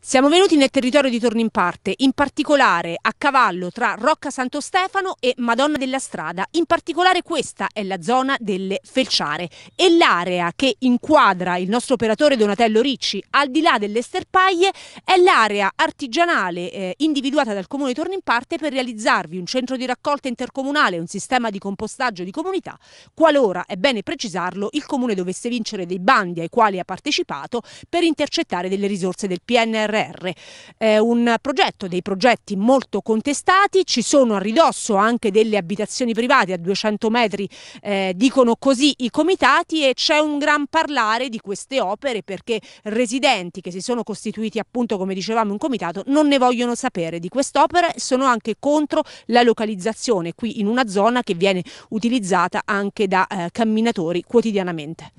Siamo venuti nel territorio di Tornimparte, in Parte, in particolare a cavallo tra Rocca Santo Stefano e Madonna della Strada. In particolare questa è la zona delle Felciare e l'area che inquadra il nostro operatore Donatello Ricci al di là delle sterpaglie è l'area artigianale eh, individuata dal comune in Parte per realizzarvi un centro di raccolta intercomunale, un sistema di compostaggio di comunità, qualora, è bene precisarlo, il comune dovesse vincere dei bandi ai quali ha partecipato per intercettare delle risorse del PNR PNRR. È un progetto, dei progetti molto contestati, ci sono a ridosso anche delle abitazioni private a 200 metri, eh, dicono così i comitati e c'è un gran parlare di queste opere perché residenti che si sono costituiti appunto come dicevamo in comitato non ne vogliono sapere di quest'opera e sono anche contro la localizzazione qui in una zona che viene utilizzata anche da eh, camminatori quotidianamente.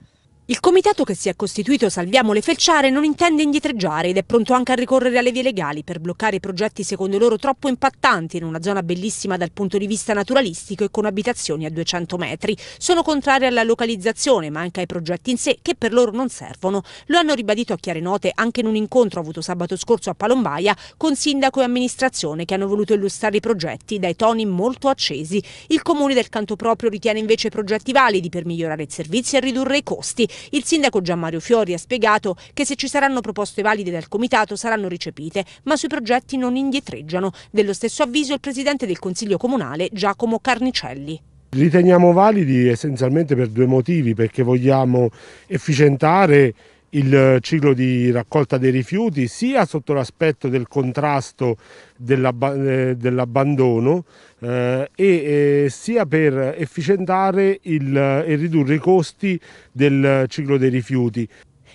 Il comitato che si è costituito Salviamo le Felciare non intende indietreggiare ed è pronto anche a ricorrere alle vie legali per bloccare i progetti secondo loro troppo impattanti in una zona bellissima dal punto di vista naturalistico e con abitazioni a 200 metri. Sono contrari alla localizzazione ma anche ai progetti in sé che per loro non servono. Lo hanno ribadito a chiare note anche in un incontro avuto sabato scorso a Palombaia con sindaco e amministrazione che hanno voluto illustrare i progetti dai toni molto accesi. Il comune del canto proprio ritiene invece progetti validi per migliorare i servizi e ridurre i costi il sindaco Gianmario Fiori ha spiegato che se ci saranno proposte valide dal comitato saranno ricepite, ma sui progetti non indietreggiano. Dello stesso avviso il presidente del Consiglio Comunale Giacomo Carnicelli. Riteniamo validi essenzialmente per due motivi, perché vogliamo efficientare il ciclo di raccolta dei rifiuti sia sotto l'aspetto del contrasto eh, dell'abbandono eh, e eh, sia per efficientare il, e ridurre i costi del ciclo dei rifiuti.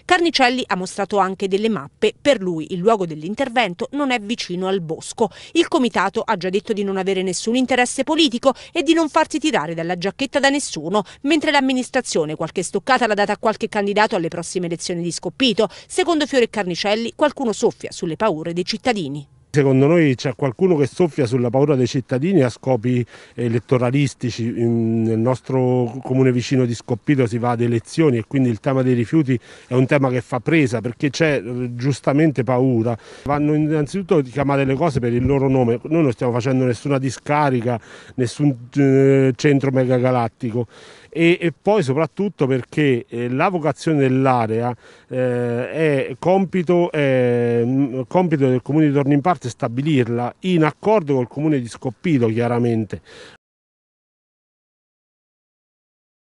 Carnicelli ha mostrato anche delle mappe, per lui il luogo dell'intervento non è vicino al bosco. Il comitato ha già detto di non avere nessun interesse politico e di non farsi tirare dalla giacchetta da nessuno, mentre l'amministrazione qualche stoccata l'ha data a qualche candidato alle prossime elezioni di Scoppito. Secondo Fiore Carnicelli qualcuno soffia sulle paure dei cittadini. Secondo noi c'è qualcuno che soffia sulla paura dei cittadini a scopi elettoralistici. Nel nostro comune vicino di Scoppito si va ad elezioni e quindi il tema dei rifiuti è un tema che fa presa perché c'è eh, giustamente paura. Vanno innanzitutto chiamate le cose per il loro nome. Noi non stiamo facendo nessuna discarica, nessun eh, centro megagalattico e, e poi soprattutto perché eh, la vocazione dell'area eh, è compito, eh, compito del comune di in Tornimparte stabilirla in accordo col comune di Scoppito chiaramente